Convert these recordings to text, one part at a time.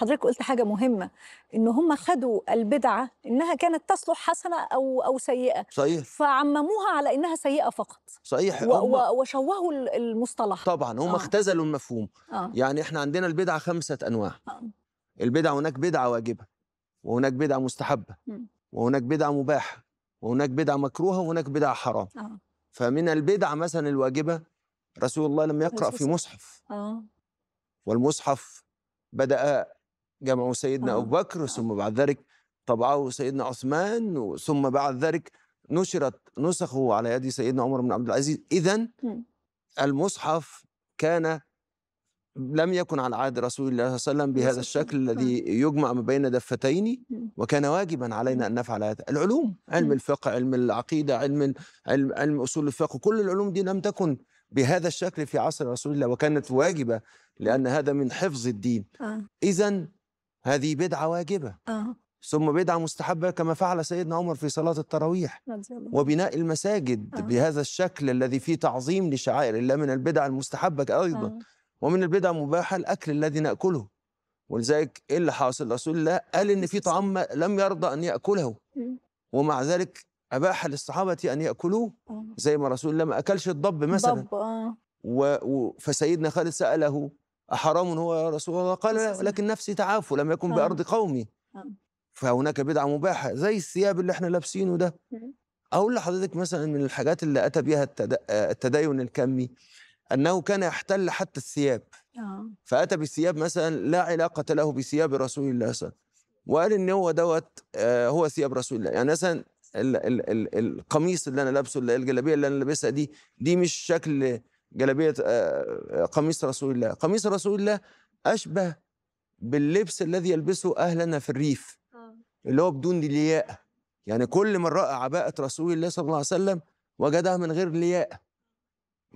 حضرتك قلت حاجه مهمه ان هم خدوا البدعه انها كانت تصلح حسنه او او سيئه صحيح فعمموها على انها سيئه فقط صحيح و هم... وشوهوا المصطلح طبعا هم آه. اختزلوا المفهوم آه. يعني احنا عندنا البدعه خمسه انواع آه. البدعه هناك بدعه واجبه وهناك بدعه مستحبه م. وهناك بدعه مباحه وهناك بدعه مكروهه وهناك بدعه حرام آه. فمن البدع مثلا الواجبه رسول الله لم يقرا في مصحف آه. والمصحف بدأ جمعوا سيدنا آه. أبو بكر ثم بعد ذلك طبعه سيدنا عثمان ثم بعد ذلك نشرت نسخه على يد سيدنا عمر بن عبد العزيز إذا المصحف كان لم يكن على عهد رسول الله صلى الله عليه وسلم بهذا الشكل آه. الذي يجمع ما بين دفتين وكان واجبا علينا ان نفعل هذا العلوم علم الفقه علم العقيده علم علم, علم اصول الفقه كل العلوم دي لم تكن بهذا الشكل في عصر رسول الله وكانت واجبه لان هذا من حفظ الدين آه. اذا هذه بدعة واجبة آه. ثم بدعة مستحبة كما فعل سيدنا عمر في صلاة التراويح وبناء المساجد آه. بهذا الشكل الذي فيه تعظيم لشعائر الله من البدع المستحبة أيضا آه. ومن البدع المباحة الأكل الذي نأكله ولذلك إيه اللي حاصل رسول الله قال إن في طعام لم يرضى أن يأكله ومع ذلك أباح للصحابة أن يأكلوه آه. زي ما رسول الله ما أكلش الضب مثلا آه. و... و... فسيدنا خالد سأله أحرام هو يا رسول الله قال لا ولكن نفسي تعافوا لم يكن آه. بأرض قومي آه. فهناك بدعة مباحة زي الثياب اللي احنا لابسينه ده أقول لحضرتك مثلا من الحاجات اللي أتى بها التدين الكمي أنه كان يحتل حتى الثياب آه. فأتى بثياب مثلا لا علاقة له بثياب رسول الله صلى الله عليه وسلم وقال ان هو دوت هو ثياب رسول الله يعني مثلا القميص اللي انا لابسه الجلابيه اللي انا لابسها دي دي مش شكل جلابيه آه، آه، قميص رسول الله قميص رسول الله اشبه باللبس الذي يلبسه اهلنا في الريف آه. اللي هو بدون لياقه يعني كل من راى عباءه رسول الله صلى الله عليه وسلم وجدها من غير لياقه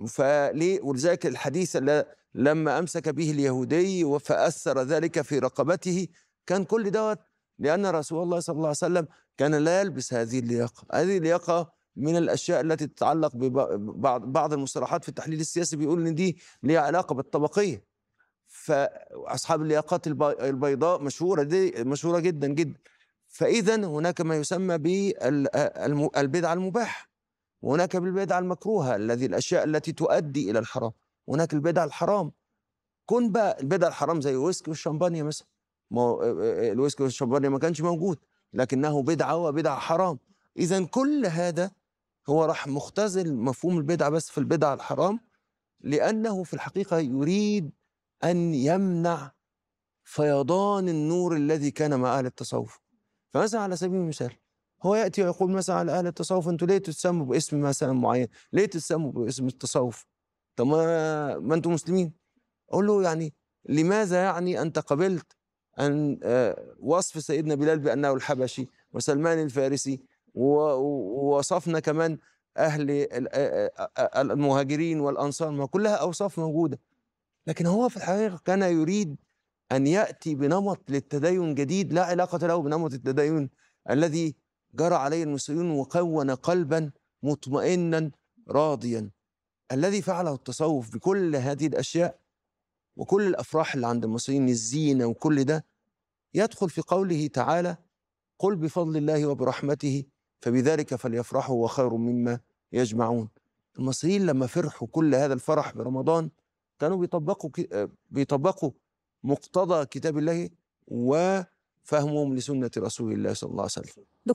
فليه ولذلك الحديث اللي لما امسك به اليهودي فاثر ذلك في رقبته كان كل دوت لان رسول الله صلى الله عليه وسلم كان لا يلبس هذه اللياقه هذه اللياقه من الاشياء التي تتعلق ببعض بعض المصطلحات في التحليل السياسي بيقول ان دي ليها علاقه بالطبقيه فاصحاب اللياقات البيضاء مشهوره دي مشهوره جدا جدا فاذا هناك ما يسمى بالبدعه المباحه وهناك بالبدعه المكروهه الذي الاشياء التي تؤدي الى الحرام هناك البدعه الحرام كن بقى البدع الحرام زي الويسكي والشمبانيا مثلا ما آه، آه، الويسكي والشمبانيا ما كانش موجود لكنه بدعه وبدعه حرام اذا كل هذا هو راح مختزل مفهوم البدعة بس في البدعة الحرام لأنه في الحقيقة يريد أن يمنع فيضان النور الذي كان مع أهل التصوف فمثلا على سبيل المثال هو يأتي ويقول مثلا على أهل التصوف أنتوا ليه تتسموا باسم مثلا معين ليه تتسموا باسم التصوف طب ما, ما أنتوا مسلمين أقول له يعني لماذا يعني أنت قبلت أن آه، وصف سيدنا بلال بأنه الحبشي وسلمان الفارسي ووصفنا كمان اهل المهاجرين والانصار ما كلها اوصاف موجوده لكن هو في الحقيقه كان يريد ان ياتي بنمط للتدين جديد لا علاقه له بنمط التدين الذي جرى عليه المصريون وكون قلبا مطمئنا راضيا الذي فعله التصوف بكل هذه الاشياء وكل الافراح اللي عند المصريين الزينه وكل ده يدخل في قوله تعالى قل بفضل الله وبرحمته فبذلك فليفرحوا وخير مما يجمعون المصريين لما فرحوا كل هذا الفرح برمضان كانوا بيطبقوا آه، بيطبقوا مقتضى كتاب الله وفهمهم لسنة رسول الله صلى الله عليه وسلم